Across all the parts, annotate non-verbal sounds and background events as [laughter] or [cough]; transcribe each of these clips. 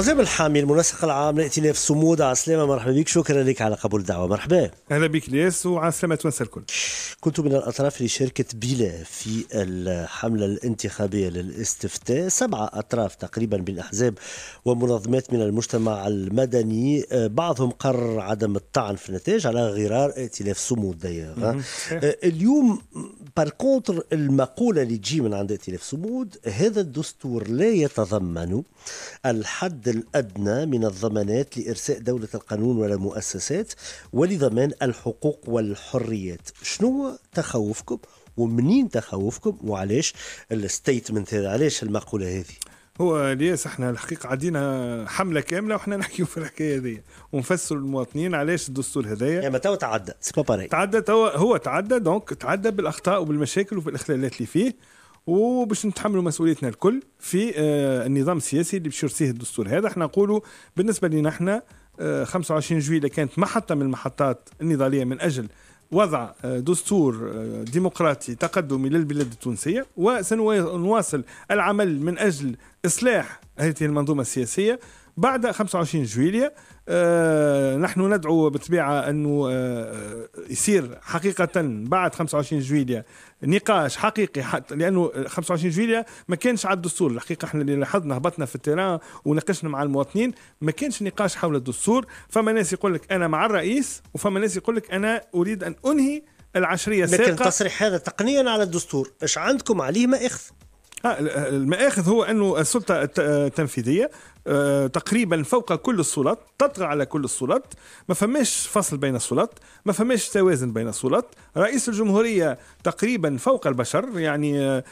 حزام الحامي المنسق العام لائتلاف صمود على السلامه مرحبا بك شكرا لك على قبول الدعوه مرحبا اهلا بك الياس وعلى السلامه تونس الكل كنت من الاطراف اللي شاركت بلا في الحمله الانتخابيه للاستفتاء سبعه اطراف تقريبا من احزاب ومنظمات من المجتمع المدني آه، بعضهم قرر عدم الطعن في النتائج على غرار ائتلاف صمود دايغ آه، اليوم باركونتر المقوله اللي تجي من عند ائتلاف صمود هذا الدستور لا يتضمن الحد الأدنى من الضمانات لإرساء دولة القانون ولا مؤسسات ولضمان الحقوق والحريات شنو تخوفكم ومنين تخوفكم وعلاش الستيتمنت هذا علاش المقولة هذه هو الياس احنا الحقيقة عدينا حملة كاملة وحنا نحكيو في الحكاية هذه ونفسر المواطنين علاش الدستور هذايا يعني تو تعدى تعدى هو تعدى دونك تعدى بالأخطاء وبالمشاكل وبالإخلالات اللي فيه وباش نتحملوا مسؤوليتنا الكل في آه، النظام السياسي اللي باش يرسيه الدستور هذا احنا نقولوا بالنسبه لنا احنا 25 جويلة كانت محطة من المحطات النضالية من أجل وضع آه، دستور آه، ديمقراطي تقدمي للبلاد التونسية وسنواصل العمل من أجل إصلاح هذه المنظومة السياسية بعد 25 جويليا نحن ندعو بالطبيعة أنه يصير حقيقة بعد 25 جويليا نقاش حقيقي حتى لانه 25 جويليا ما كانش على الدستور الحقيقه احنا اللي لاحظنا هبطنا في التيران وناقشنا مع المواطنين ما كانش نقاش حول الدستور فما ناس يقول لك انا مع الرئيس وفما ناس يقول لك انا اريد ان انهي العشريه السابقه لكن التصريح هذا تقنيا على الدستور ايش عندكم عليه ما اخذ آه، المآخذ هو أنه السلطة التنفيذية آه، آه، تقريبا فوق كل السلط تطغى على كل السلط ما فماش فصل بين السلط ما فماش توازن بين السلط رئيس الجمهورية تقريبا فوق البشر يعني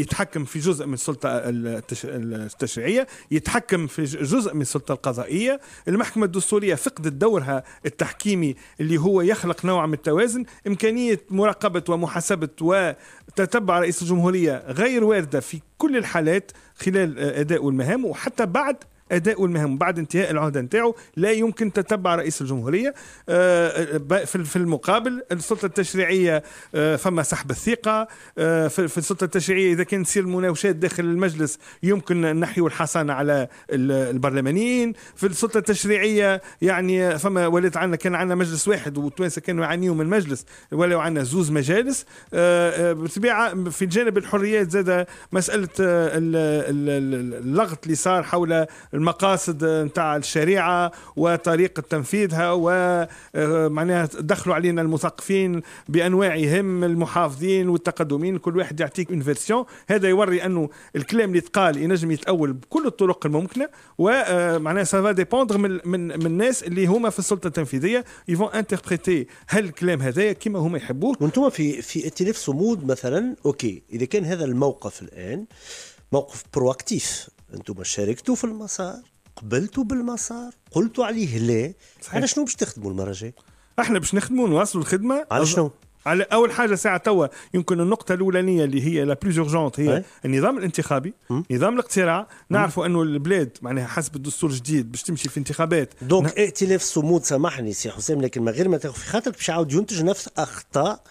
يتحكم في جزء من السلطة التشريعية يتحكم في جزء من السلطة القضائية المحكمة الدستورية فقدت دورها التحكيمي اللي هو يخلق نوع من التوازن إمكانية مراقبة ومحاسبة و تتبع رئيس الجمهورية غير واردة في كل الحالات خلال أداء المهام وحتى بعد اداء المهام بعد انتهاء العهده نتاعو لا يمكن تتبع رئيس الجمهوريه آه، في المقابل السلطه التشريعيه آه، فما سحب الثقه آه، في السلطه التشريعيه اذا كان تصير مناوشات داخل المجلس يمكن نحيو الحصانه على البرلمانيين في السلطه التشريعيه يعني فما ولات عندنا كان عندنا مجلس واحد والتوانسه كانوا يعانيوا من المجلس ولو عندنا زوز مجالس بطبيعه في جانب الحريات زاد مساله اللغط اللي صار حول المقاصد نتاع الشريعه وطريقه تنفيذها ومعناها آه، دخلوا علينا المثقفين بانواعهم المحافظين والتقدمين كل واحد يعطيك اون فيرسيون هذا يوري انه الكلام اللي تقال ينجم يتاول بكل الطرق الممكنه ومعناها سافا ديبوندغ من, من من الناس اللي هما في السلطه التنفيذيه يفون انتربريتي هل الكلام هذايا كما هما يحبوه وانتم في في ائتلاف صمود مثلا اوكي اذا كان هذا الموقف الان موقف برواكتيف انتم شاركتوا في المسار قبلتوا بالمسار قلتوا عليه لا على شنو باش تخدموا المره الجايه احنا باش نخدموا نواصلوا الخدمه على شنو على اول حاجه ساعه توا يمكن النقطه الاولانيه اللي هي لا بلوز اورجونت هي أي. النظام الانتخابي م? نظام الاقتراع نعرفوا انه البلاد معناها حسب الدستور الجديد باش تمشي في انتخابات دونك نح... ائتلاف الصمود سامحني سي حسام لكن من غير ما تاخذ في خاطرك باش يعاود ينتج نفس اخطاء أه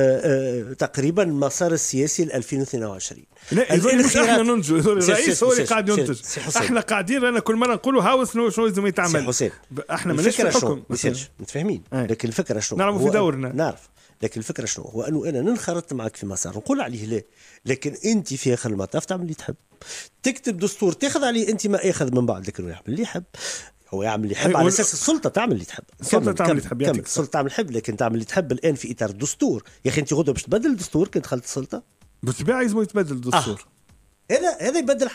أه تقريبا المسار السياسي ل 2022 لا هذول احنا ننتجوا هذول الرئيس هو اللي قاعد ينتج احنا قاعدين انا كل مره نقولوا هاو شنو شنو لازم يتعمل احنا ماناش في الحكم متفاهمين لكن الفكره شنو نعرفوا في دورنا نعرف لكن الفكره شنو هو انه انا ننخرط معك في مسار نقول عليه لا لكن انت في اخر المطاف تعمل اللي تحب تكتب دستور تاخذ عليه انت ما اخذ من بعد لكن يعمل اللي يحب هو يعمل اللي يحب أيوة، على اساس السلطه تعمل اللي تحب السلطه تعمل اللي تحب السلطه تعمل اللي تحب لكن تعمل اللي تحب الان في اطار الدستور يا اخي انت غدوه باش تبدل الدستور كنت دخلت السلطه بالطبيعة لازم يتبدل الدستور آه. هذا هذا يبدل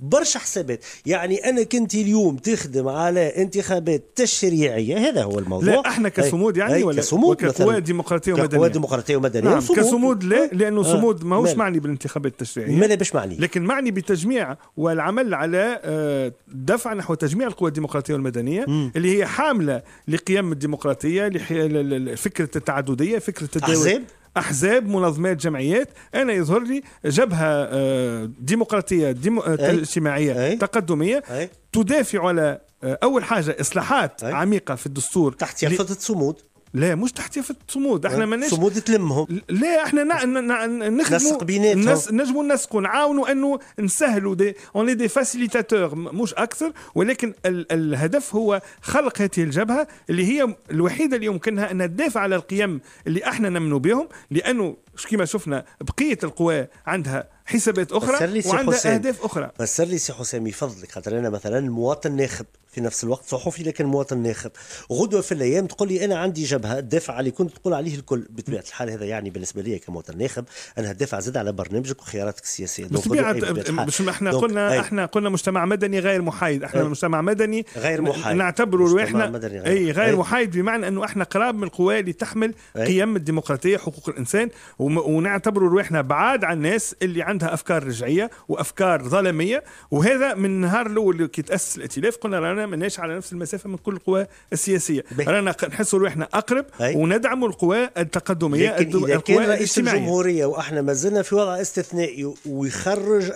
برشا حسابات يعني انا كنت اليوم تخدم على انتخابات تشريعيه هذا هو الموضوع لا احنا كصمود يعني ولا كصمود كقوى ديمقراطيه ومدنيه كقوى ديمقراطيه ومدنيه نعم صمود. كصمود لا لانه آه. صمود ماهوش معني بالانتخابات التشريعيه ماذا باش معني لكن معني بتجميع والعمل على آه، دفع نحو تجميع القوى الديمقراطيه والمدنيه م. اللي هي حامله لقيم الديمقراطيه لفكره التعدديه فكره الدولة احزاب منظمات جمعيات انا يظهر لي جبهه آه، ديمقراطيه ديمو... آه، اجتماعيه أي. تقدميه أي. تدافع على آه، اول حاجه اصلاحات أي. عميقه في الدستور تحت يافطه الصمود لا مش في الصمود احنا أه، ماناش صمود تلمهم لا احنا نا... نا... نخدموا نس... نجموا نسقوا نعاونوا انه نسهلوا دي اون دي فاسيليتاتور مش اكثر ولكن ال... الهدف هو خلق هذه الجبهه اللي هي الوحيده اللي يمكنها انها تدافع على القيم اللي احنا نمنوا بهم لانه كما شفنا بقيه القوى عندها حسابات اخرى وعندها اهداف اخرى فسر لي سي حسام يفضلك خاطر انا مثلا مواطن ناخب في نفس الوقت صحفي لكن مواطن ناخب غدوه في الايام تقول لي انا عندي جبهه دافع علي كنت تقول عليه الكل بطبيعه الحال هذا يعني بالنسبه لي كمواطن ناخب انا دافع زاد على برنامجك وخياراتك السياسيه بطبيعه إيه مش احنا قلنا أي. احنا قلنا مجتمع مدني غير محايد احنا أي. مجتمع مدني غير محايد نعتبره احنا مدني غير اي غير أي. محايد بمعنى انه احنا قراب من القوى اللي تحمل أي. قيم الديمقراطيه حقوق الانسان ونعتبره روحنا بعاد عن الناس اللي عندها عندها افكار رجعيه وافكار ظلميه وهذا من النهار الاول كي تاسس الائتلاف قلنا رانا ماناش على نفس المسافه من كل القوى السياسيه رانا نحسوا روحنا اقرب أي. وندعم القوى التقدميه لكن الدو... إذا القوى كان رئيس الجمهوريه واحنا ما زلنا في وضع استثنائي ويخرج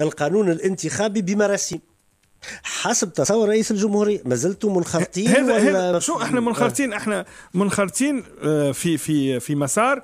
القانون الانتخابي بمراسيم حسب تصور رئيس الجمهورية ما زلتم منخرطين هذا ولا هذا شو احنا منخرطين احنا منخرطين آه، في في في مسار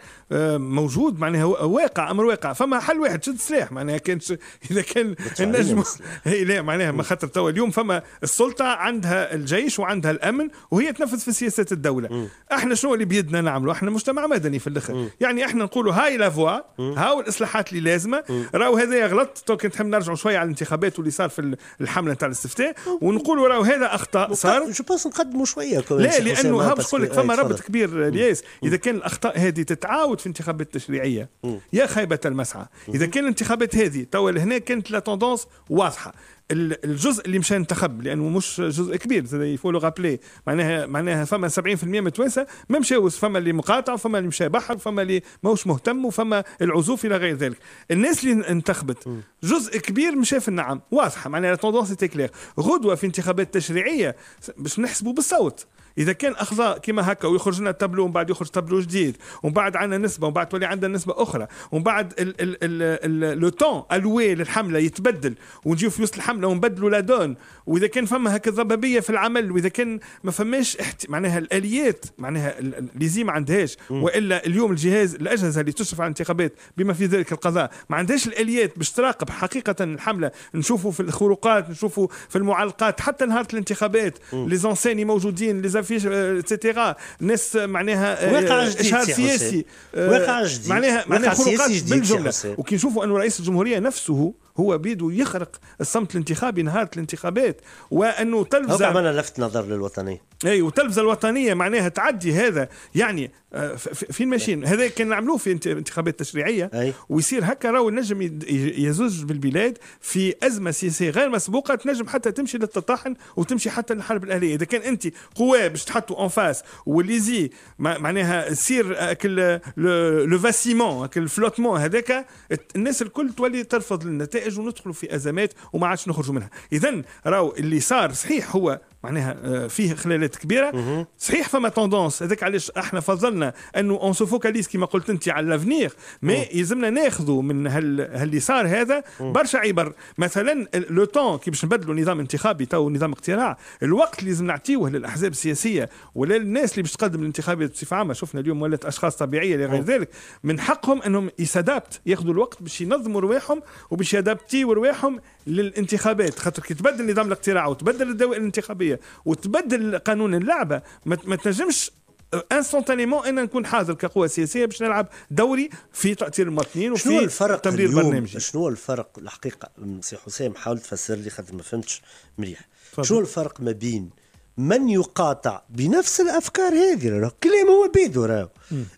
موجود معناها واقع امر واقع فما حل واحد شد سلاح معناها كان [laughs] اذا كان النجم [laughs] إيه، لا معناها ما خاطر توا اليوم فما السلطه عندها الجيش وعندها الامن وهي تنفذ في سياسات الدوله م. احنا شنو اللي بيدنا نعملوا احنا مجتمع مدني في الاخر يعني احنا نقولوا هاي لافوا هاو الاصلاحات اللي لازمه راهو هذا غلط تو كنت تحب نرجعوا شويه على الانتخابات واللي صار في الحمله نتاع الاستفتاء ونقولوا راهو هذا اخطاء صار جو بونس نقدموا شويه لا لانه هاو باش نقول لك فما إيه، ربط كبير الياس اذا كان الاخطاء هذه تتعاود في انتخابات تشريعيه يا خيبه المسعى اذا كان الانتخابات هذه توا لهنا كانت لا توندونس واضحه الجزء اللي مشى انتخب لانه مش جزء كبير يفولو يفو لو رابلي معناها معناها فما 70% من التوانسه ما مشاوش فما اللي مقاطع فما اللي مشى بحر فما اللي ماهوش مهتم وفما العزوف الى غير ذلك الناس اللي انتخبت جزء كبير مشى في النعم واضحه معناها لا توندونس كلير غدوه في انتخابات تشريعيه باش نحسبوا بالصوت اذا كان اخضاء كما هكا ويخرج لنا تابلو ومن بعد يخرج تابلو جديد ومن بعد عندنا نسبه ومن بعد تولي عندنا نسبه اخرى ومن بعد لو تون الوي للحمله يتبدل ونجيو في وسط الحمله ونبدلوا لا دون واذا كان فما هكا ضبابيه في العمل واذا كان ما فماش احت... معناها الاليات معناها ليزي ما عندهاش والا اليوم الجهاز الاجهزه اللي تشرف على الانتخابات بما في ذلك القضاء ما عندهاش الاليات باش تراقب حقيقه الحمله نشوفوا في الخروقات نشوفوا في المعلقات حتى نهار الانتخابات لي موجودين لي فيش اتسيتيرا ناس معناها واقع جديد اشهار سياسي واقع جديد معناها معناها خلقات بالجمله وكي نشوفوا انه رئيس الجمهوريه نفسه هو بيدو يخرق الصمت الانتخابي نهار الانتخابات وانه تلفزه هو عملنا لفت نظر للوطنيه اي وتلفزة الوطنيه معناها تعدي هذا يعني آه، فين ماشيين نعم. هذا كان نعملوه في انتخابات تشريعيه أي. ويصير هكا راهو النجم يزج بالبلاد في ازمه سياسيه غير مسبوقه تنجم حتى تمشي للتطاحن وتمشي حتى للحرب الاهليه اذا كان انت قوى باش تحطوا اون فاس والليزي معناها آه، كل آه، لو فاسيمون الفلوتمون هذاك الناس الكل تولي ترفض النتائج نتائج وندخلوا في ازمات وما عادش نخرجوا منها اذا راهو اللي صار صحيح هو معناها آه، فيه خلالات كبيره صحيح فما توندونس هذاك علاش احنا فضلنا انه اون سو فوكاليز كما قلت انت على لافنيغ مي يلزمنا ناخذوا من صار هذا برشا عبر مثلا لو تون كي باش نبدلوا نظام انتخابي تو نظام اقتراع الوقت اللي لازم نعطيوه للاحزاب السياسيه ولا للناس اللي باش تقدم الانتخابات بصفه عامه شفنا اليوم ولات اشخاص طبيعيه لغير ذلك من حقهم انهم يسادابت ياخذوا الوقت باش ينظموا رواحهم وباش يادابتيو رواحهم للانتخابات خاطر كي تبدل نظام الاقتراع وتبدل الدوائر الانتخابيه الدوليه وتبدل قانون اللعبه ما تنجمش انستونتانيمون انا نكون حاضر كقوه سياسيه باش نلعب دوري في تاثير المواطنين وفي شنو الفرق تمرير برنامجي شنو الفرق الحقيقه سي حسام حاول تفسر لي خاطر ما فهمتش مليح شنو الفرق ما بين من يقاطع بنفس الافكار هذه الكلام هو بيدو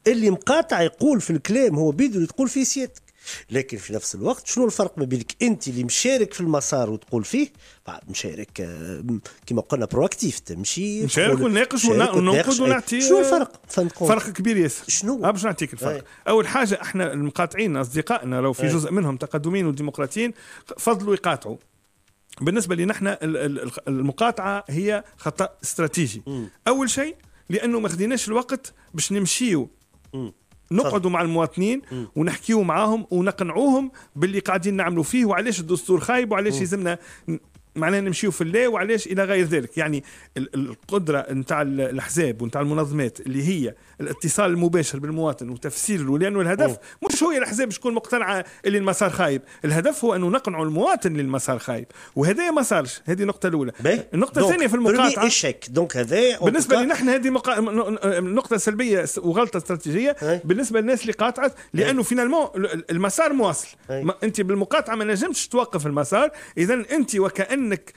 اللي مقاطع يقول في الكلام هو بيدو اللي تقول فيه سيادتك لكن في نفس الوقت شنو الفرق ما بينك انت اللي مشارك في المسار وتقول فيه بعد مشارك آه، كما قلنا برواكتيف تمشي مشارك ونناقش وننقد ونعطي شنو الفرق فرق كبير ياسر شنو باش نعطيك الفرق أي. اول حاجه احنا المقاطعين اصدقائنا لو في أي. جزء منهم تقدمين وديمقراطيين فضلوا يقاطعوا بالنسبه لنا احنا المقاطعه هي خطا استراتيجي م. اول شيء لانه ما خديناش الوقت باش نمشيو م. نقعدوا مع المواطنين ونحكيوا معاهم ونقنعوهم باللي قاعدين نعملوا فيه وعلاش الدستور خايب وعلاش يلزمنا معناها نمشيو في اللي وعلاش الى غير ذلك يعني القدره نتاع الاحزاب ونتاع المنظمات اللي هي الاتصال المباشر بالمواطن وتفسير له لانه أوه. مش هو الاحزاب تكون مقتنعه اللي المسار خايب الهدف هو انه نقنعوا المواطن اللي المسار خايب وهذا ما صارش هذه النقطه الاولى النقطه الثانيه في المقاطعه دونك هذا بالنسبه لنا احنا هذه مقا... نقطه سلبيه وغلطه استراتيجيه هي. بالنسبه للناس اللي قاطعت لانه فينالمون المسار مواصل انت بالمقاطعه ما نجمتش توقف المسار اذا انت وكان انك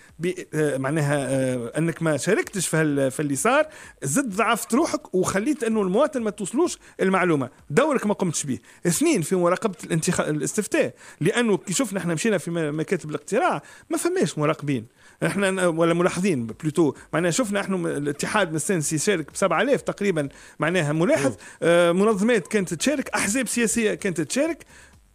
آه، معناها آه، انك ما شاركتش في, في اللي صار زد ضعفت روحك وخليت انه المواطن ما توصلوش المعلومه دورك ما قمتش به اثنين في مراقبه الانتخ... الاستفتاء لانه كي شفنا احنا مشينا في مكاتب الاقتراع ما فماش مراقبين احنا ولا ملاحظين بلوتو معناها شفنا احنا الاتحاد مستانس يشارك ب 7000 تقريبا معناها ملاحظ آه، منظمات كانت تشارك احزاب سياسيه كانت تشارك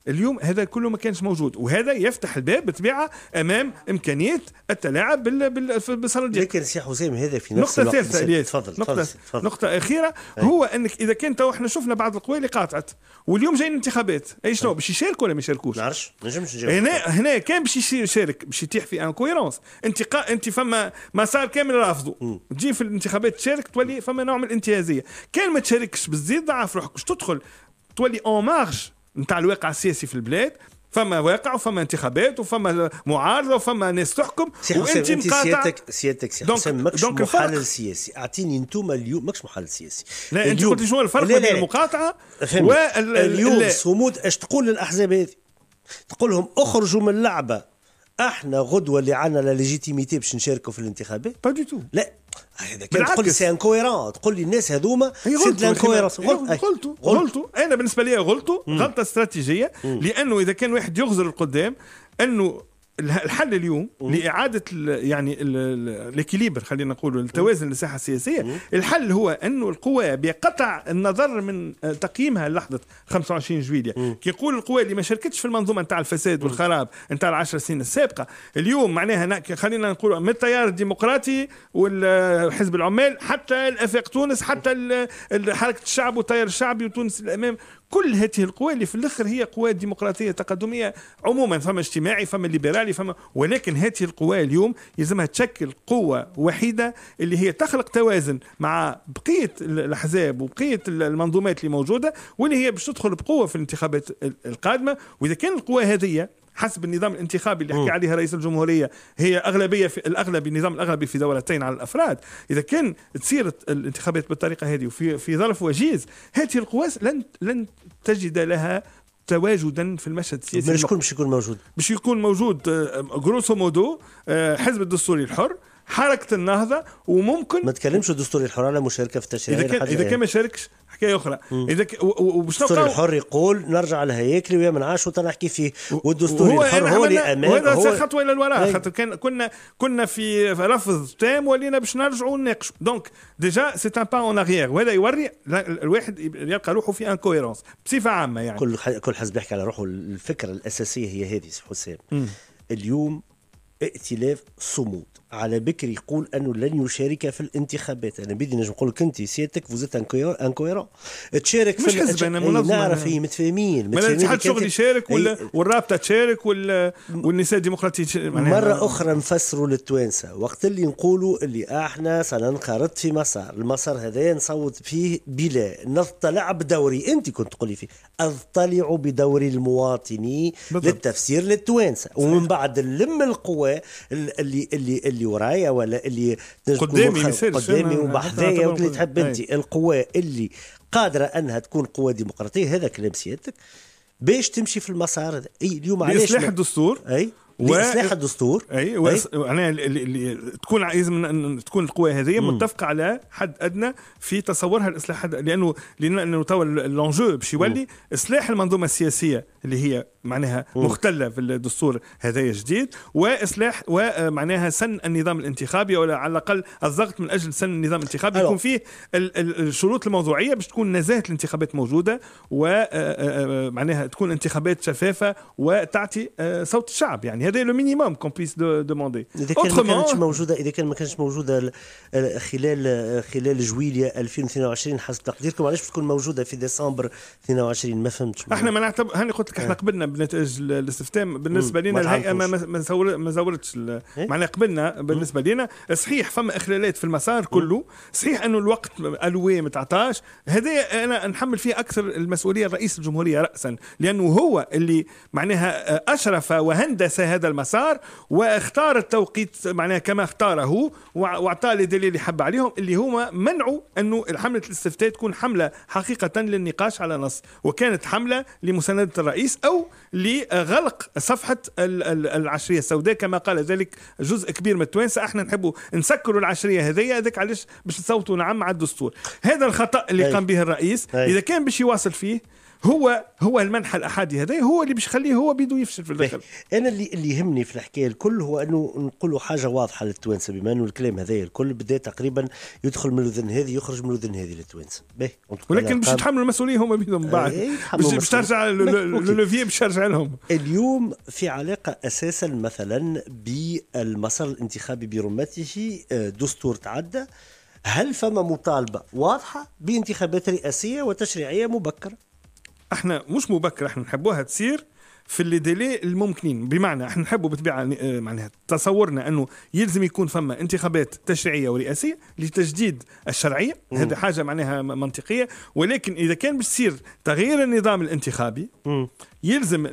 اليوم هذا كله ما كانش موجود وهذا يفتح الباب بالطبيعه امام امكانيه التلاعب بال بال بالصناديق لكن سي حسام هذا في نفس الوقت ثالثة تفضل نقطه تفضل. نقطه اخيره أي. هو انك اذا كان تو احنا شفنا بعض القوى اللي قاطعت واليوم جايين الانتخابات اي شنو باش يشاركوا ولا ما يشاركوش؟ ما نعرفش نجمش هنا هنا كان باش يشارك باش يتيح في ان كويرونس انت قا... انت فما مسار كامل رافضه تجي في الانتخابات تشارك تولي فما نوع من الانتهازيه كان ما تشاركش بالزيد ضعف روحك باش تدخل تولي اون مارش نتاع الواقع السياسي في البلاد فما واقع وفما انتخابات وفما معارضه وفما ناس تحكم وانت مقاطع سيادتك سيادتك سي حسام ماكش محلل سياسي اعطيني انتم اليوم ماكش محلل سياسي لا انت قلت شنو الفرق بين المقاطعه واليوم اليوم صمود اش تقول للاحزاب هذه تقول لهم اخرجوا من اللعبه احنا غدوه اللي عندنا لا ليجيتيميتي باش نشاركوا في الانتخابات با دو تو لا هذا كان تقول لي سي انكويرون تقول لي الناس هذوما سي لانكويرونس غلطوا غلطوا انا بالنسبه لي غلطوا غلطه استراتيجيه لانه اذا كان واحد يغزر القدام انه الحل اليوم مم. لاعاده يعني الاكيليبر خلينا نقول التوازن للساحه السياسيه مم. الحل هو انه القوى بقطع النظر من آه، تقييمها لحظه 25 جويليا كي يقول القوى اللي ما شاركتش في المنظومه نتاع الفساد مم. والخراب نتاع العشر سنين السابقه اليوم معناها خلينا نقول من التيار الديمقراطي والحزب العمال حتى الافاق تونس حتى حركه الشعب والتيار الشعبي وتونس الامام كل هذه القوى اللي في الاخر هي قوى ديمقراطيه تقدميه عموما فما اجتماعي فما ليبرالي فما ولكن هذه القوى اليوم يلزمها تشكل قوه وحيده اللي هي تخلق توازن مع بقيه الاحزاب وبقيه المنظومات اللي موجوده واللي هي باش تدخل بقوه في الانتخابات القادمه واذا كان القوى هذه حسب النظام الانتخابي اللي حكى عليه رئيس الجمهوريه هي اغلبيه في الاغلب النظام الاغلبي في دولتين على الافراد اذا كان تصير الانتخابات بالطريقه هذه وفي في ظرف وجيز هذه القوى لن لن تجد لها تواجدا في المشهد السياسي شكون باش يكون موجود باش يكون موجود آه، جروسو مودو آه، حزب الدستوري الحر حركه النهضه وممكن ما تكلمش الدستوري الحر على مشاركه في التشريع اذا كان اذا كان ما شاركش حكايه اخرى اذا وباش الدستور الحر يقول نرجع لهياكلي ويا من عاش وتنحكي فيه والدستور هو الحر هو اللي امام وهذا هو خطوه الى الوراء إيه. خاطر كان كنا كنا في رفض تام ولينا باش نرجعوا نناقشوا دونك ديجا سي ان با اون اغيير وهذا يوري الواحد يلقى روحه في انكويرونس بصفه عامه يعني كل كل حزب يحكي على روحه الفكره الاساسيه هي هذه حسام اليوم ائتلاف صمود على بكر يقول انه لن يشارك في الانتخابات انا بدي نجم نقول لك انت سيادتك فوزيت انكويرون تشارك مش في مش حزب انا منظمه إيه، نعرف هي متفاهمين ما الاتحاد الشغلي يشارك ولا إيه. والرابطه تشارك ولا والنساء الديمقراطيه يعني مره اخرى نفسروا للتوانسه وقت اللي نقولوا اللي احنا سننخرط في مسار المسار هذا نصوت فيه بلا نطلع بدوري انت كنت تقولي فيه اطلع بدوري المواطني بالضبط. للتفسير للتوانسه ومن بعد نلم القوى اللي اللي اللي اللي ورايا ولا اللي قدامي قدامي وبحذايا واللي تحب انت القوى اللي قادره انها تكون قوى ديمقراطيه هذا كلام سيادتك باش تمشي في المسار هذا اي اليوم علاش باصلاح الدستور اي و... لإصلاح الدستور اي و... يعني ل... اللي... تكون لازم تكون القوى هذه متفقه على حد ادنى في تصورها الاصلاح حد... لانه لانه توا لونجو باش يولي اصلاح المنظومه السياسيه اللي هي معناها مختله في الدستور هذايا جديد واصلاح ومعناها سن النظام الانتخابي او على الاقل الضغط من اجل سن النظام الانتخابي يكون فيه الشروط الموضوعيه باش تكون نزاهه الانتخابات موجوده ومعناها آه، آه، آه، تكون انتخابات شفافه وتعطي صوت الشعب يعني هذا لو مينيموم كون بيس دوموندي اذا كان ما كانتش موجوده اذا كان ما كانتش موجوده خلال euh, خلال جويليا 2022 حسب تقديركم علاش تكون موجوده في ديسمبر 22 ما فهمتش احنا ما نعتبر هاني قلت لك احنا آه. قبلنا بنتائج الاستفتاء بالنسبه لنا الهيئه ما ما زورتش إيه؟ معناها قبلنا بالنسبه لنا صحيح فما اخلالات في المسار كله صحيح انه الوقت الوي ما تعطاش هذا انا نحمل فيه اكثر المسؤوليه رئيس الجمهوريه راسا لانه هو اللي معناها آه، اشرف وهندس هذا المسار واختار التوقيت معناها كما اختاره واعطى لي دليل اللي حب عليهم اللي هما منعوا انه حمله الاستفتاء تكون حمله حقيقه للنقاش على نص وكانت حمله لمسانده الرئيس او لغلق صفحه العشريه السوداء كما قال ذلك جزء كبير من التوانسه احنا نحبوا نسكروا العشريه هذيا هذاك علاش باش نصوتوا نعم على الدستور هذا الخطا اللي طيب. قام به الرئيس طيب. اذا كان باش يواصل فيه هو هو المنحى الاحادي هذا هو اللي باش يخليه هو بيدو يفشل في الاخر انا اللي اللي يهمني في الحكايه الكل هو انه نقولوا حاجه واضحه للتوانسه بما انه الكلام هذا الكل بدا تقريبا يدخل من الاذن هذه يخرج من الاذن هذه للتوانسه ولكن باش يتحملوا المسؤوليه هما بيدهم بعد إيه، باش ترجع لوفي باش ترجع لهم اليوم في علاقه اساسا مثلا بالمسار الانتخابي برمته آه، دستور تعدى هل فما مطالبه واضحه بانتخابات رئاسيه وتشريعيه مبكره احنا مش مبكر احنا نحبوها تصير في اللي ديلي الممكنين بمعنى احنا نحبوا بطبيعه آه، معناها تصورنا انه يلزم يكون فما انتخابات تشريعيه ورئاسيه لتجديد الشرعيه هذه حاجه معناها منطقيه ولكن اذا كان باش تصير تغيير النظام الانتخابي يلزم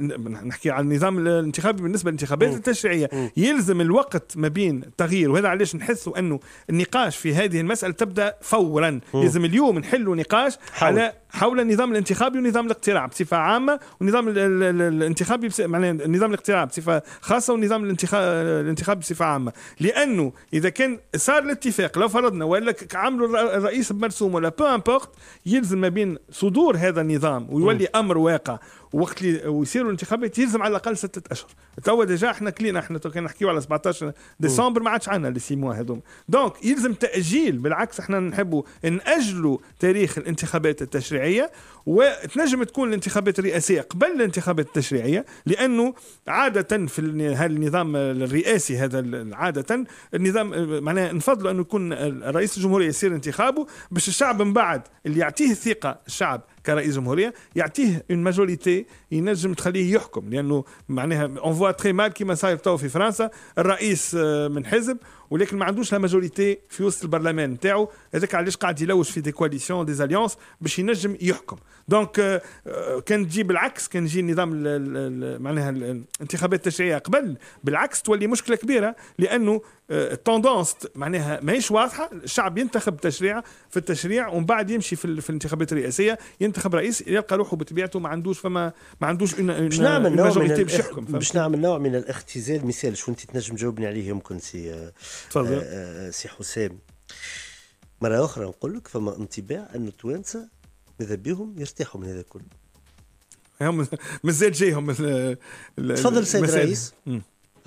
نحكي عن النظام الانتخابي بالنسبه للانتخابات التشريعيه يلزم الوقت ما بين تغيير وهذا علاش نحسوا انه النقاش في هذه المساله تبدا فورا يلزم اليوم نحلوا نقاش حول. على حول النظام الانتخابي ونظام الاقتراع بصفه عامه ونظام الانتخابي معناها النظام الاقتراع بصفه خاصه والنظام الانتخابي بصفه عامه لانه اذا كان صار الاتفاق لو فرضنا ولا عملوا الرئيس بمرسوم ولا بو امبورت يلزم ما بين صدور هذا النظام ويولي امر واقع وقت اللي ويصيروا الانتخابات يلزم على الاقل ستة اشهر توا ديجا احنا كلينا احنا كان نحكيو على 17 ديسمبر ما عادش عندنا لي سي موا هذوما دونك يلزم تاجيل بالعكس احنا نحبوا ناجلوا تاريخ الانتخابات التشريعيه وتنجم تكون الانتخابات الرئاسيه قبل الانتخابات التشريعيه لانه عاده في هذا النظام الرئاسي هذا عاده النظام معناه نفضل انه يكون رئيس الجمهوريه يصير انتخابه باش الشعب من بعد اللي يعطيه الثقه الشعب كرئيس جمهوريه يعطيه اون ماجوريتي ينجم تخليه يحكم لانه معناها اون فوا تري مال كيما صاير تو في فرنسا الرئيس آه، من حزب ولكن ما عندوش لا ماجوريتي في وسط البرلمان نتاعو هذاك علاش قاعد يلوج في دي كواليسيون دي زاليونس باش ينجم يحكم دونك آه، آه، كان تجي بالعكس كان يجي النظام معناها الانتخابات التشريعيه قبل بالعكس تولي مشكله كبيره لانه آه، التوندونس معناها ماهيش واضحه الشعب ينتخب تشريع في التشريع ومن بعد يمشي في, في الانتخابات الرئاسيه ينتخب رئيس يلقى روحه بطبيعته ما عندوش فما ما عندوش باش نعمل نوع من باش نعمل نوع من الاختزال مثال شو انت تنجم تجاوبني عليه يمكن سي آه، تفضل آه، سي حسام مره اخرى نقول لك فما انطباع ان التوانسه ماذا بهم يرتاحوا من هذا كله هم [laughs] مازال جايهم تفضل سيد الرئيس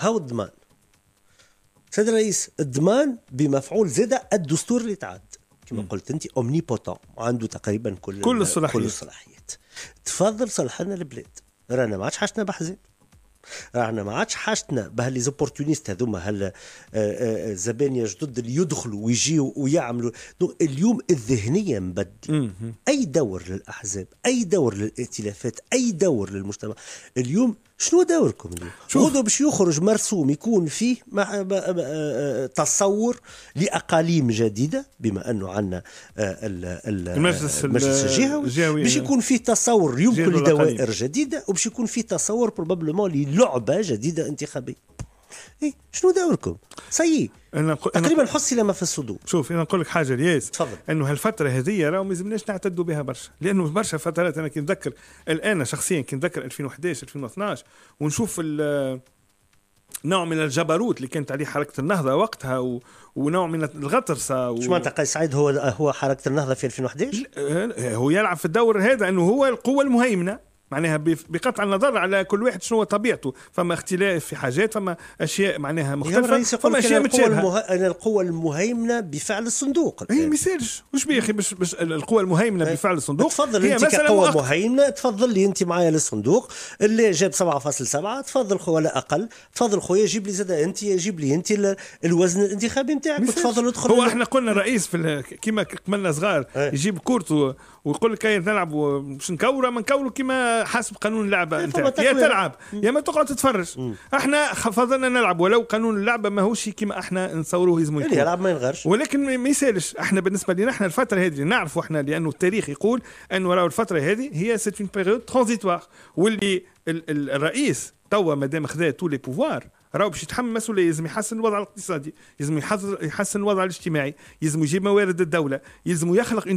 هاو الضمان سيد الرئيس الضمان بمفعول زاد الدستور اللي تعاد كما قلت انت بوتون عنده تقريبا كل كل الصلاحيات كل الصلاحيات تفضل صلح لنا البلاد رانا ما عادش حاجتنا بحزين رانا ما عادش حاجتنا بهاللي زوبورتونيست هذوما هل آه، آه، زبانية جدد اللي يدخلوا ويجيوا ويعملوا اليوم الذهنية مبدلة أي دور للأحزاب أي دور للائتلافات أي دور للمجتمع اليوم شنو دوركم اليوم؟ غدو باش يخرج مرسوم يكون فيه مع آه، آه، تصور لاقاليم جديده بما انه عندنا آه، المجلس الجهوي باش يكون يعني. فيه تصور يمكن لدوائر جديده وباش يكون فيه تصور بروبابلومون للعبه جديده انتخابيه إيه شنو دوركم؟ سي قل... تقريبا حصل لما في الصدور شوف انا نقول لك حاجه الياس تفضل انه هالفتره هذه راهو ما يلزمناش نعتدوا بها برشا لانه برشا فترات انا كي نذكر الان شخصيا كي نذكر 2011 2012 ونشوف نوع من الجبروت اللي كانت عليه حركه النهضه وقتها و... ونوع من الغطرسه و... شو معناتها قيس سعيد هو هو حركه النهضه في 2011 هو يلعب في الدور هذا انه هو القوه المهيمنه معناها بقطع النظر على كل واحد شنو طبيعته فما اختلاف في حاجات فما اشياء معناها مختلفه فما اشياء متشابهه المه... انا القوه المهيمنه بفعل الصندوق اي ما يسالش واش بيا اخي باش القوه المهيمنه بفعل الصندوق تفضل انت كقوى مهيمنه تفضل لي انت معايا للصندوق اللي جاب 7.7 تفضل خويا لا اقل تفضل خويا جيب لي زاد انت جيب لي انت الوزن الانتخابي نتاعك تفضل ادخل هو احنا قلنا رئيس في كيما كملنا صغار إيه. يجيب كورته ويقول لك نلعب باش نكوروا ما نكوروا كما حسب قانون اللعبه إيه، انت يا تلعب يا ما تقعد تتفرج احنا فضلنا نلعب ولو قانون اللعبه ماهوش كما احنا نصوروه يزمو إيه، يكون يلعب ما ينغرش ولكن ما يسالش احنا بالنسبه لنا احنا الفتره هذه نعرفوا احنا لانه التاريخ يقول انه راهو الفتره هذه هي سيت اون بيريود ترانزيتوار واللي الرئيس توا مادام خذا تو لي بوفوار راهو باش يتحمس ولا لازم يحسن الوضع الاقتصادي لازم يحسن الوضع الاجتماعي يلزم يجيب موارد الدوله يلزم يخلق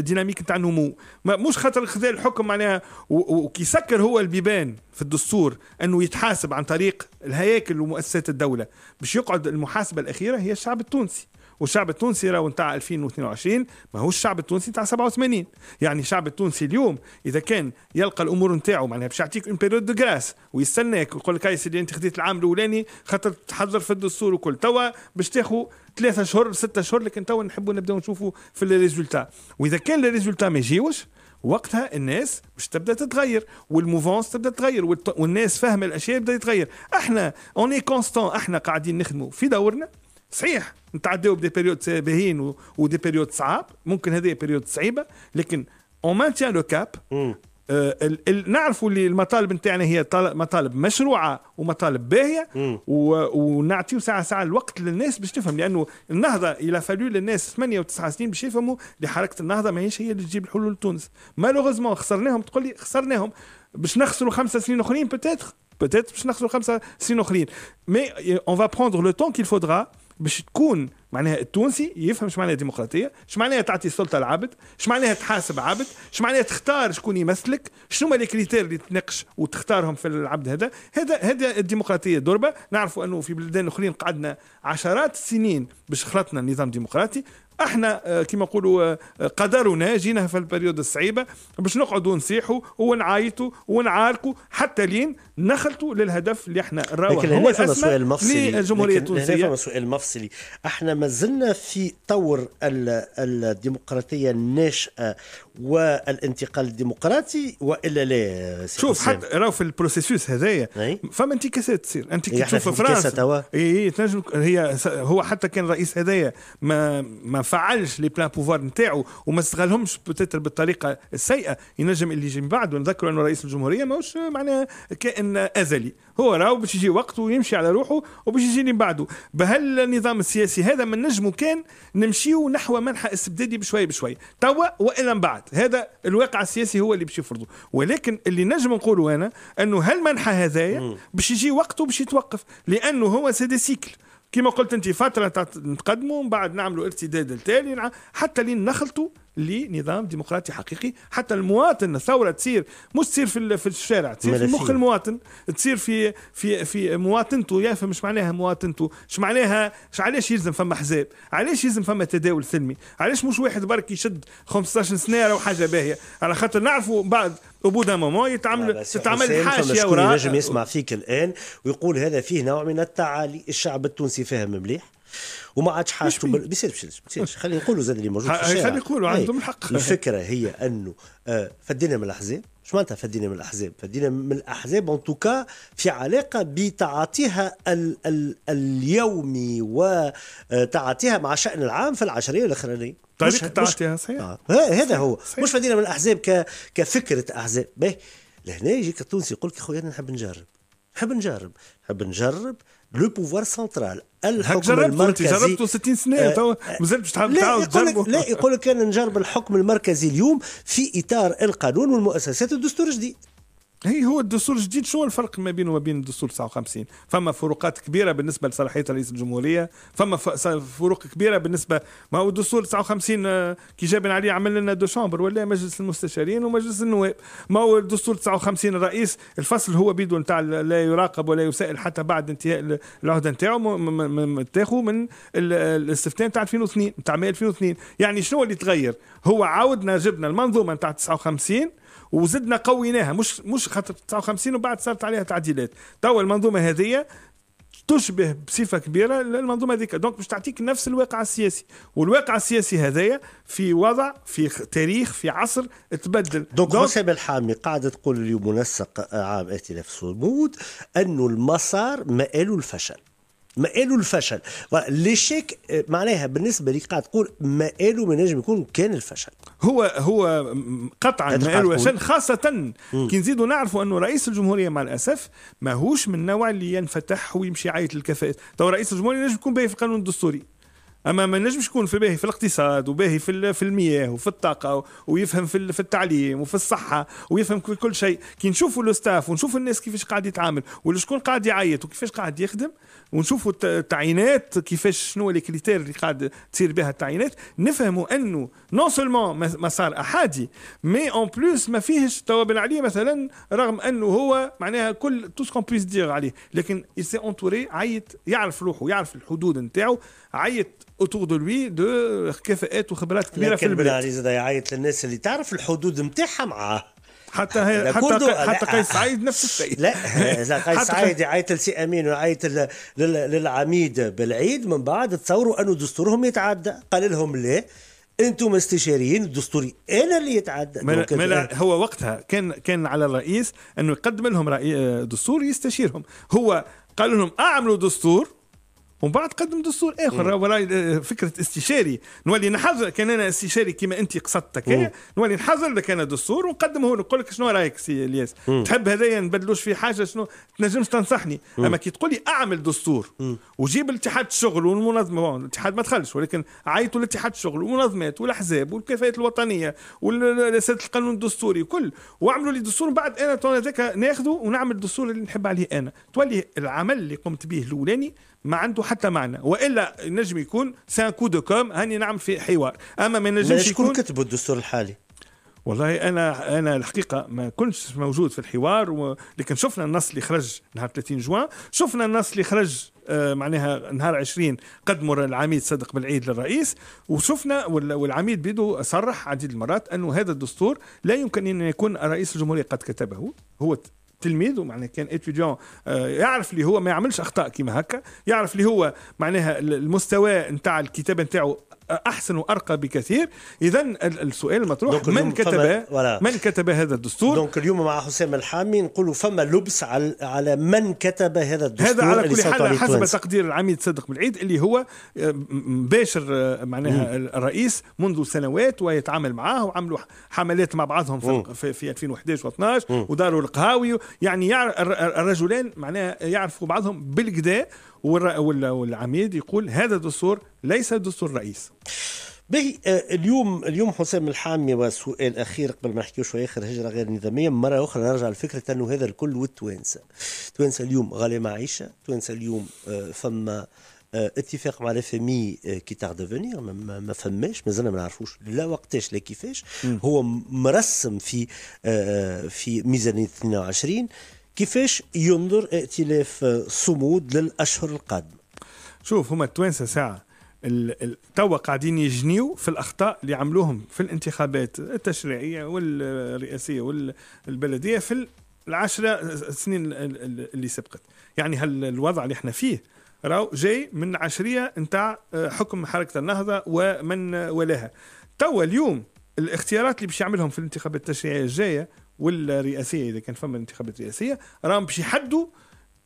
ديناميك نتاع النمو مش خاطر خذا الحكم معناها وكيسكر هو البيبان في الدستور انه يتحاسب عن طريق الهياكل ومؤسسات الدوله باش يقعد المحاسبه الاخيره هي الشعب التونسي والشعب التونسي راهو نتاع 2022 ماهوش الشعب التونسي نتاع 87 يعني الشعب التونسي اليوم اذا كان يلقى الامور نتاعو معناها باش يعطيك اون بيريود دو غراس ويستناك ويقول لك يا سيدي انت خديت العام الاولاني خاطر تحضر في الدستور وكل توا باش تاخذ ثلاثة شهور ستة شهور لكن توا نحبوا نبداو نشوفوا في الريزولتا واذا كان الريزولتا ما يجيوش وقتها الناس باش تبدا تتغير والموفونس تبدا تتغير والناس فاهمه الاشياء بدا يتغير احنا اوني كونستون احنا قاعدين نخدموا في دورنا صحيح نتعداو بدي بيريود باهيين ودي بيريود صعاب ممكن هذه بيريود صعيبه لكن اون مانتيان لو كاب نعرفوا اللي المطالب نتاعنا هي مطالب مشروعه ومطالب باهيه ونعطيو ساعه ساعه الوقت للناس باش تفهم لانه النهضه الى فالو للناس 8 و9 سنين باش يفهموا لحركه النهضه ماهيش هي اللي تجيب الحلول لتونس مالوغوزمون خسرناهم تقول لي خسرناهم باش نخسروا خمسة سنين اخرين بتاتر بتاتر باش نخسروا خمسة سنين اخرين مي اون فا بروندر لو تون كيل فودرا باش تكون معناها التونسي يفهم شو معناها ديمقراطيه شو معناها تعطي السلطه لعبد شو معناها تحاسب عبد شو معناها تختار شكون يمثلك شنو هما لي كريتير اللي تناقش وتختارهم في العبد هذا هذا هذا الديمقراطيه دربه نعرفوا انه في بلدان اخرين قعدنا عشرات السنين باش خلطنا ديمقراطي الديمقراطي احنا آه، كما نقولوا آه، قدرنا جينا في البريود الصعيبه باش نقعدوا نصيحوا ونعايطوا ونعاركوا حتى لين نخلطوا للهدف اللي احنا راهو لكن هو فما سؤال مفصلي للجمهوريه التونسيه فما سؤال مفصلي احنا ما زلنا في طور الديمقراطيه الناشئه والانتقال الديمقراطي والا لا شوف حتى راهو في البروسيسوس هذايا فما انتكاسات تصير انت كي تشوف فرنسا تنجم هي هو حتى كان الرئيس هذايا ما ما فعلش لي بلان بوفوار نتاعو وما استغلهمش بتتر بالطريقه السيئه ينجم اللي يجي من بعد ونذكر انه رئيس الجمهوريه ماهوش معناها كائن ازلي هو راهو باش يجي وقته ويمشي على روحه وباش يجي من بعده بهل النظام السياسي هذا من نجمه كان نمشيو نحو منحى استبدادي بشوي بشوي توا والا من بعد هذا الواقع السياسي هو اللي باش يفرضه ولكن اللي نجم نقوله انا انه هالمنحى هذايا باش يجي وقته باش يتوقف لانه هو سيدي سيكل كما قلت انت فتره نتقدموا من بعد نعملوا ارتداد التالي حتى لين نخلطوا لنظام ديمقراطي حقيقي حتى المواطن الثوره تصير مش تصير في في الشارع تصير في مخ المواطن تصير في في في مواطنته يفهم مش معناها مواطنته مش معناها مش علاش يلزم فما حزاب علاش يلزم فما تداول سلمي علاش مش واحد برك يشد 15 سنه او حاجه باهيه على خاطر نعرفوا بعد ابو دا مومون يتعمل تتعمل حاشيه وراء ينجم يسمع فيك الان ويقول هذا فيه نوع من التعالي الشعب التونسي فاهم مليح وما عادش حاجته ما بيصيرش خلينا نقولوا زاد اللي موجود في الشارع خلينا نقولوا إيه. عندهم الحق الفكره هي انه آه، فدينا من الاحزاب اش معناتها فدينا من الاحزاب فدينا من الاحزاب ان توكا في علاقه بتعاطيها ال ال اليومي وتعاطيها آه، مع شان العام في العشريه الاخرانيه طريقه تعاطيها صحيح آه. هذا هو صحيح. مش فدينا من الاحزاب ك كفكره احزاب باهي لهنا يجيك التونسي يقول لك خويا انا نحب نجرب نحب نجرب نحب نجرب لو بوفوار سنترال الحكم المركزي جربته 60 سنه آه، تو آه، مازال باش تحاول تعاود تجربه لا يقول لك انا نجرب الحكم المركزي اليوم في اطار القانون والمؤسسات الدستور الجديد هي هو الدستور الجديد شو الفرق ما بينه وما بين الدستور 59 فما فروقات كبيره بالنسبه لصلاحيه رئيس الجمهوريه فما فروق كبيره بالنسبه ما هو الدستور 59 آه، كي جاب عليه عمل لنا دو شامبر ولا مجلس المستشارين ومجلس النواب ما هو الدستور 59 الرئيس الفصل هو بيدو نتاع لا يراقب ولا يسائل حتى بعد انتهاء العهده نتاعو تاخو من الاستفتاء نتاع 2002 نتاع 2002 يعني شنو اللي تغير هو عاودنا جبنا المنظومه نتاع 59 وزدنا قويناها مش مش خاطر 59 وبعد صارت عليها تعديلات توا المنظومه هذه تشبه بصفه كبيره للمنظومة هذيك دونك باش تعطيك نفس الواقع السياسي والواقع السياسي هذايا في وضع في تاريخ في عصر تبدل دونك حسام الحامي قاعده تقول اليوم منسق عام ائتلاف صمود انه المسار مآله الفشل قالوا الفشل ليشيك معناها بالنسبه لي قاعد تقول قالوا ما نجم يكون كان الفشل هو هو قطعا قالوا الفشل خاصه كي نزيدوا نعرفوا انه رئيس الجمهوريه مع الاسف ماهوش من النوع اللي ينفتح ويمشي عايط للكفاءات تو رئيس الجمهوريه نجم يكون باهي في القانون الدستوري اما ما نجمش يكون في باهي في الاقتصاد وباهي في في المياه وفي الطاقه ويفهم في في التعليم وفي الصحه ويفهم في كل شيء كي نشوفوا الاستاف ونشوفوا الناس كيفاش قاعد يتعامل ولا شكون قاعد يعيط وكيفاش قاعد يخدم ونشوفوا التعيينات كيفاش شنو لي كريتير اللي قاعد تصير بها التعيينات نفهموا انه نو سولمون مسار احادي مي اون بلوس ما فيهش توابل عليه مثلا رغم انه هو معناها كل تو سكون بيس دير عليه لكن سي اونتوري عيط يعرف روحه يعرف الحدود نتاعو عيط اوتور دو لوي دو كفاءات وخبرات كبيره في البلاد اذا يعيط للناس اللي تعرف الحدود نتاعها معاه حتى هي حتى حتى آه. قيس سعيد نفس الشيء لا اذا [laughs] قيس سعيد يعيط لسي امين ويعيط للعميد بالعيد من بعد تصوروا انه دستورهم يتعدى قال لهم لا انتم استشاريين الدستوري انا اللي يتعدى ملا هو وقتها كان كان على الرئيس انه يقدم لهم دستور يستشيرهم هو قال لهم اعملوا دستور ومن بعد قدم دستور اخر وراي آه، فكره استشاري نولي نحضر كان انا استشاري كما انت قصدتك نولي نحضر لك انا دستور ونقدمه نقول لك شنو رايك سي الياس تحب هذايا نبدلوش في حاجه شنو تنجمش تنصحني مم. اما كي تقول لي اعمل دستور مم. وجيب الاتحاد الشغل والمنظمه الاتحاد ما دخلش ولكن عيطوا لاتحاد الشغل والمنظمات والاحزاب والكفاءات الوطنيه والساده القانون الدستوري كل واعملوا لي دستور بعد انا هذاك ناخذه ونعمل الدستور اللي نحب عليه انا تولي العمل اللي قمت به الاولاني ما عنده حتى معنى والا نجم يكون سان كو دو كوم هاني نعمل في حوار اما ما نجمش يكون كتبوا الدستور الحالي والله انا انا الحقيقه ما كنتش موجود في الحوار لكن شفنا النص اللي خرج نهار 30 جوان شفنا النص اللي خرج آه، معناها نهار 20 قدموا العميد صدق بالعيد للرئيس وشفنا والعميد بيدو صرح عديد المرات انه هذا الدستور لا يمكن ان يكون رئيس الجمهوريه قد كتبه هو تلميذ ومعناه كان اتيديون آه، يعرف اللي هو ما يعملش اخطاء كيما هكا يعرف اللي هو معناها المستوى نتاع الكتابه نتاعو احسن وارقى بكثير اذا السؤال المطروح من كتب من كتب هذا الدستور دونك اليوم مع حسام الحامي نقولوا فما لبس على على من كتب هذا الدستور هذا على كل حال حسب تقدير العميد صدق بالعيد اللي هو آه، باشر آه، معناها الرئيس منذ سنوات ويتعامل معاه وعملوا حملات مع بعضهم في, في 2011 و12 وداروا القهاوي يعني الرجلين معناها يعرفوا بعضهم بالكدا والعميد يقول هذا دستور ليس دستور رئيس باهي آه، اليوم اليوم حسام الحامي وسؤال اخير قبل ما نحكيو شويه اخر هجره غير نظاميه مره اخرى نرجع لفكره انه هذا الكل والتوانسه التوانسه اليوم غالي معيشه التوانسه اليوم آه، فما آه، اتفاق مع لافامي آه، كي تاع ديفونير ما فماش مازلنا ما نعرفوش لا وقتاش لا كيفاش هو مرسم في آه، في ميزانيه 22 كيفاش ينظر ائتلاف صمود للاشهر القادمه شوف هما التوانسه ساعه توا قاعدين يجنيو في الاخطاء اللي عملوهم في الانتخابات التشريعيه والرئاسيه والبلديه في العشره سنين اللي سبقت يعني هالوضع اللي احنا فيه راهو جاي من عشريه نتاع آه، حكم حركه النهضه ومن آه، ولاها توا اليوم الاختيارات اللي باش يعملهم في الانتخابات التشريعيه الجايه والرئاسيه اذا كان فما انتخابات رئاسيه راهم باش يحدوا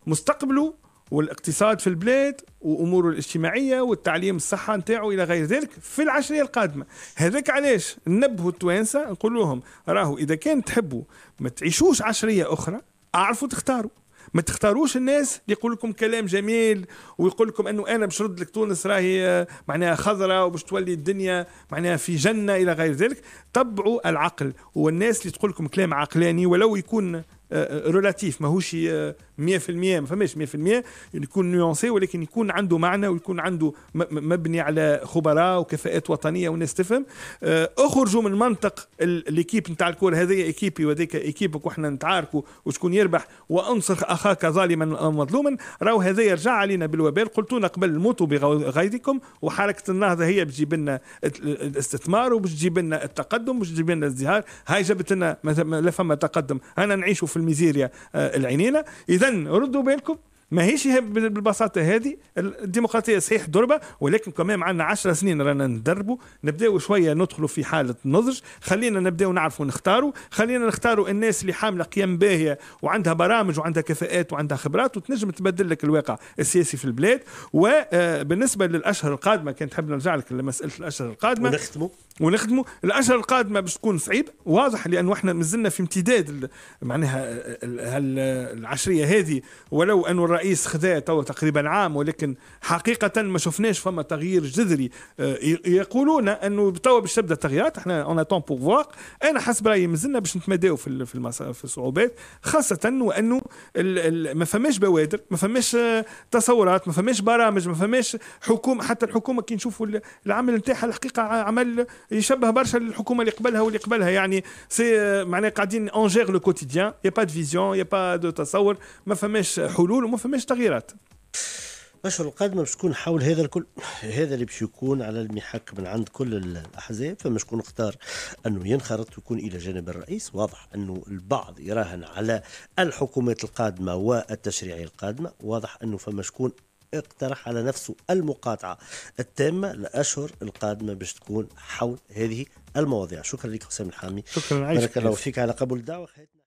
مستقبله والاقتصاد في البلاد واموره الاجتماعيه والتعليم الصحه نتاعو الى غير ذلك في العشريه القادمه هذاك علاش نبهوا التوانسه نقول لهم راهو اذا كان تحبوا ما تعيشوش عشريه اخرى اعرفوا تختاروا ما تختاروش الناس اللي يقول لكم كلام جميل ويقول لكم انه انا باش نرد لك تونس راهي آه، معناها خضراء وباش تولي الدنيا معناها في جنه الى غير ذلك تبعوا العقل والناس اللي تقول لكم كلام عقلاني ولو يكون ريلاتيف ماهوش 100% ما فماش 100% يعني يكون نيونسي ولكن يكون عنده معنى ويكون عنده مبني على خبراء وكفاءات وطنيه وناس تفهم آه، اخرجوا من منطق الاكيب نتاع الكور هذه اكيبي وهذاك اكيبك وحنا نتعاركوا وشكون يربح وانصر اخاك ظالما او مظلوما راهو هذا يرجع علينا بالوبال قلتونا قبل موتوا بغيظكم وحركه النهضه هي بتجيب لنا الاستثمار وبتجيب لنا التقدم وبتجيب لنا الازدهار هاي جابت لنا لا فما تقدم انا نعيشوا في الميزيريا آه، العينينه اذا ردوا بالكم ما هيش بالبساطه هذه الديمقراطيه صحيح ضربه ولكن كمان عندنا 10 سنين رانا ندربوا نبدأوا شويه ندخلوا في حاله نضج خلينا نبدأوا نعرفوا نختاروا خلينا نختاروا الناس اللي حامله قيم باهيه وعندها برامج وعندها كفاءات وعندها خبرات وتنجم تبدل لك الواقع السياسي في البلاد وبالنسبه آه، للاشهر القادمه كانت تحب نرجع لك لمساله الاشهر القادمه ونختموا ونخدموا الاشهر القادمه باش تكون صعيب واضح لانه احنا مازلنا في امتداد معناها العشريه هذه ولو انه الرئيس خذا تو تقريبا عام ولكن حقيقه ما شفناش فما تغيير جذري آه، يقولون انه توا باش تبدا التغييرات احنا اون اتون بور انا حسب رايي مازلنا باش نتمداو في في الصعوبات خاصه وانه ما فماش بوادر ما فماش آه، تصورات ما فماش برامج ما فماش حكومه حتى الحكومه كي نشوفوا العمل نتاعها الحقيقه عمل يشبه برشا الحكومه اللي قبلها واللي قبلها يعني سي معناها قاعدين انجير لو كوتيديان يا با فيزيون يا با دو تصور ما فماش حلول وما فماش تغييرات الاشهر القادمه باش تكون حول هذا الكل هذا اللي باش يكون على المحك من عند كل الاحزاب فما شكون اختار انه ينخرط ويكون الى جانب الرئيس واضح انه البعض يراهن على الحكومات القادمه والتشريعيه القادمه واضح انه فما شكون اقترح على نفسه المقاطعة التامة لأشهر القادمة باش تكون حول هذه المواضيع شكرا لك حسام الحامي شكرا بارك الله فيك على قبول الدعوة